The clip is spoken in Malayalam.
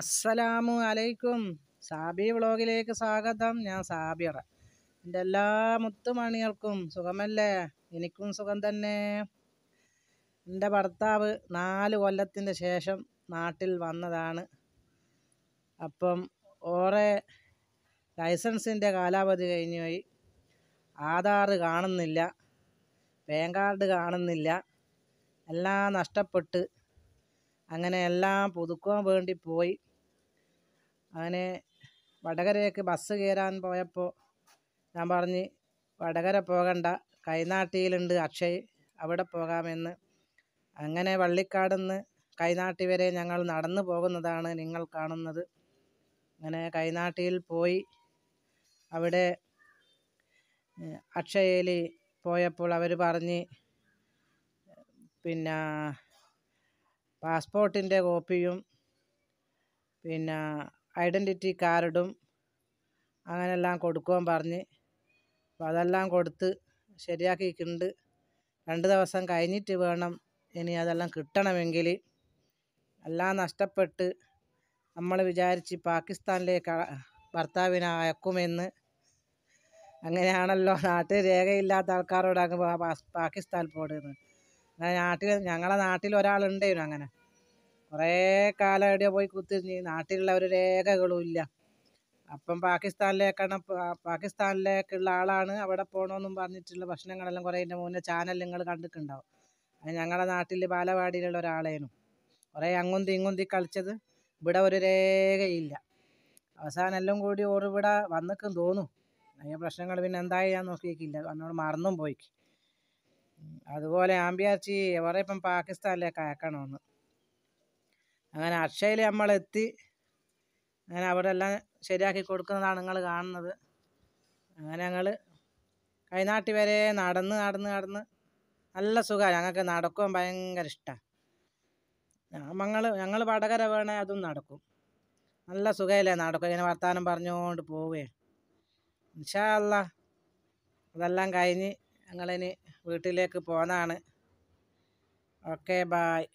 അസ്സലാമു അലൈക്കും സാബി വ്ളോഗിലേക്ക് സ്വാഗതം ഞാൻ സാബിറ എൻ്റെ എല്ലാ മുത്തുമണികൾക്കും സുഖമല്ലേ എനിക്കും സുഖം തന്നെ എൻ്റെ ഭർത്താവ് നാല് കൊല്ലത്തിൻ്റെ ശേഷം നാട്ടിൽ വന്നതാണ് അപ്പം ഓറെ ലൈസൻസിൻ്റെ കാലാവധി കഴിഞ്ഞു പോയി ആധാർ കാണുന്നില്ല പാൻ കാർഡ് കാണുന്നില്ല എല്ലാം നഷ്ടപ്പെട്ട് അങ്ങനെ എല്ലാം പുതുക്കുവാൻ വേണ്ടി പോയി അങ്ങനെ വടകരയ്ക്ക് ബസ് കയറാൻ പോയപ്പോൾ ഞാൻ പറഞ്ഞ് വടകര പോകണ്ട കൈനാട്ടിയിലുണ്ട് അക്ഷയ് അവിടെ പോകാമെന്ന് അങ്ങനെ വള്ളിക്കാടെന്ന് കൈനാട്ടി വരെ ഞങ്ങൾ നടന്നു പോകുന്നതാണ് നിങ്ങൾ കാണുന്നത് അങ്ങനെ കൈനാട്ടിയിൽ പോയി അവിടെ അക്ഷയയിൽ പോയപ്പോൾ അവർ പറഞ്ഞ് പിന്നെ പാസ്പോർട്ടിൻ്റെ കോപ്പിയും പിന്നെ ഐഡൻറ്റിറ്റി കാർഡും അങ്ങനെയെല്ലാം കൊടുക്കുവാൻ പറഞ്ഞ് അപ്പോൾ അതെല്ലാം കൊടുത്ത് ശരിയാക്കിയിട്ടുണ്ട് രണ്ട് ദിവസം കഴിഞ്ഞിട്ട് വേണം ഇനി അതെല്ലാം കിട്ടണമെങ്കിൽ എല്ലാം നഷ്ടപ്പെട്ട് നമ്മൾ വിചാരിച്ച് പാകിസ്ഥാനിലേക്ക് ഭർത്താവിനെ അയക്കുമെന്ന് അങ്ങനെയാണല്ലോ നാട്ടിൽ രേഖയില്ലാത്ത ആൾക്കാരോടങ്ങ് പാകിസ്ഥാൻ പോടുന്നത് നാട്ടിൽ ഞങ്ങളെ നാട്ടിൽ ഒരാളുണ്ടായിരുന്നു അങ്ങനെ കുറേ കാലം എവിടെയോ പോയി കുത്തിരിഞ്ഞ് നാട്ടിലുള്ള ഒരു രേഖകളും ഇല്ല അപ്പം പാകിസ്ഥാനിലേക്കാണ് പാകിസ്ഥാനിലേക്കുള്ള ആളാണ് അവിടെ പോകണമെന്നും പറഞ്ഞിട്ടുള്ള ഭക്ഷണങ്ങളെല്ലാം കുറേ എൻ്റെ മുന്നേ ചാനൽ നിങ്ങൾ കണ്ടിട്ടുണ്ടാവും അത് ഞങ്ങളുടെ നാട്ടിൽ ബാലവാടിയിലുള്ള ഒരാളേനു കുറേ അങ്ങുന്തി ഇങ്ങുന്തി കളിച്ചത് ഇവിടെ ഒരു രേഖയില്ല അവസാനം എല്ലാം കൂടി ഓറിവിടെ വന്നിക്കും തോന്നും അതിൻ്റെ പ്രശ്നങ്ങൾ പിന്നെ എന്തായി ഞാൻ നോക്കിയിട്ടില്ല എന്നോട് മറന്നും പോയിക്ക് അതുപോലെ ആംബിയാർച്ചി എവിടെ ഇപ്പം പാകിസ്ഥാനിലേക്ക് അയക്കണമെന്ന് അങ്ങനെ അക്ഷയിൽ നമ്മളെത്തി അങ്ങനെ അവിടെ എല്ലാം ശരിയാക്കി കൊടുക്കുന്നതാണ് നിങ്ങൾ കാണുന്നത് അങ്ങനെ ഞങ്ങൾ കൈനാട്ടി വരെ നടന്ന് നടന്ന് നടന്ന് നല്ല സുഖമാണ് ഞങ്ങൾക്ക് നടക്കുവാൻ ഭയങ്കര ഇഷ്ടമാണ് ഞങ്ങൾ ഞങ്ങൾ വടകര വേണേ അതും നടക്കും നല്ല സുഖമല്ലേ നടക്കും ഇങ്ങനെ വർത്താനം പറഞ്ഞുകൊണ്ട് പോവുകയാണ് ഇൻഷാല്ല അതെല്ലാം കഴിഞ്ഞ് ഞങ്ങളിനി വീട്ടിലേക്ക് പോന്നാണ് ഓക്കെ ബായ്